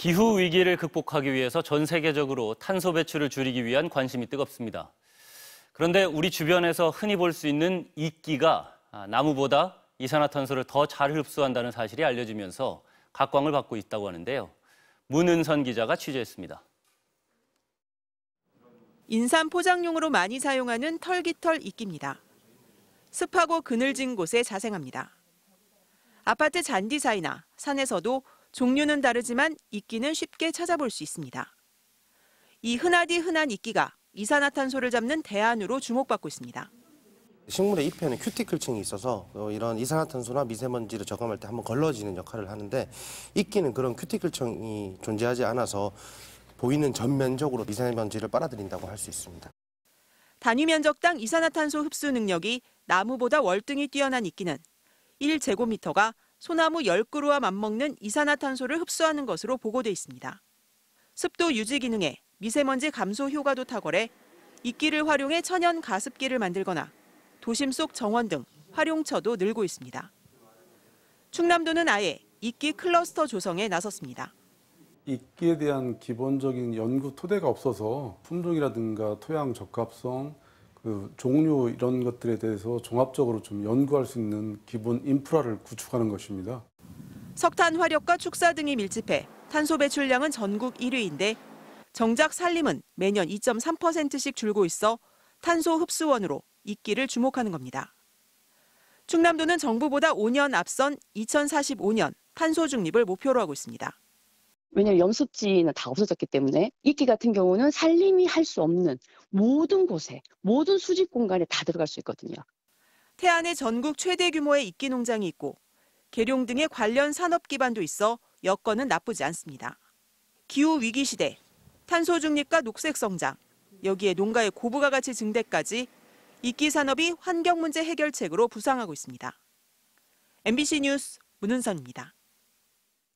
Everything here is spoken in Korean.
기후 위기를 극복하기 위해서 전 세계적으로 탄소 배출을 줄이기 위한 관심이 뜨겁습니다. 그런데 우리 주변에서 흔히 볼 수 있는 이끼가 아, 나무보다 이산화탄소를 더 잘 흡수한다는 사실이 알려지면서 각광을 받고 있다고 하는데요. 문은선 기자가 취재했습니다. 인삼 포장용으로 많이 사용하는 털깃털 이끼입니다. 습하고 그늘진 곳에 자생합니다. 아파트 잔디 사이나 산에서도 종류는 다르지만 이끼는 쉽게 찾아볼 수 있습니다. 이 흔하디 흔한 이끼가 이산화탄소를 잡는 대안으로 주목받고 있습니다. 식물의 잎에는 큐티클층이 있어서 어, 이런 이산화탄소나 미세먼지를 저감할 때 한번 걸러지는 역할을 하는데 이끼는 그런 큐티클층이 존재하지 않아서 보이는 전면적으로 미세먼지를 빨아들인다고 할 수 있습니다. 단위 면적당 이산화탄소 흡수 능력이 나무보다 월등히 뛰어난 이끼는 1제곱미터가 소나무 10그루와 맞먹는 이산화탄소를 흡수하는 것으로 보고돼 있습니다. 습도 유지 기능에 미세먼지 감소 효과도 탁월해 이끼를 활용해 천연 가습기를 만들거나 도심 속 정원 등 활용처도 늘고 있습니다. 충남도는 아예 이끼 클러스터 조성에 나섰습니다. 이끼에 대한 기본적인 연구 토대가 없어서 품종이라든가 토양 적합성, 그 종류 이런 것들에 대해서 종합적으로 좀 연구할 수 있는 기본 인프라를 구축하는 것입니다. 석탄 화력과 축사 등이 밀집해 탄소 배출량은 전국 1위인데 정작 산림은 매년 2.3%씩 줄고 있어 탄소 흡수원으로 이끼를 주목하는 겁니다. 충남도는 정부보다 5년 앞선 2045년 탄소 중립을 목표로 하고 있습니다. 왜냐하면 염소지는 다 없어졌기 때문에 이끼 같은 경우는 살림이 할 수 없는 모든 곳에 모든 수직 공간에 다 들어갈 수 있거든요. 태안에 전국 최대 규모의 이끼 농장이 있고 계룡 등의 관련 산업 기반도 있어 여건은 나쁘지 않습니다. 기후 위기 시대, 탄소 중립과 녹색 성장, 여기에 농가의 고부가 가치 증대까지 이끼 산업이 환경 문제 해결책으로 부상하고 있습니다. MBC 뉴스 문은선입니다.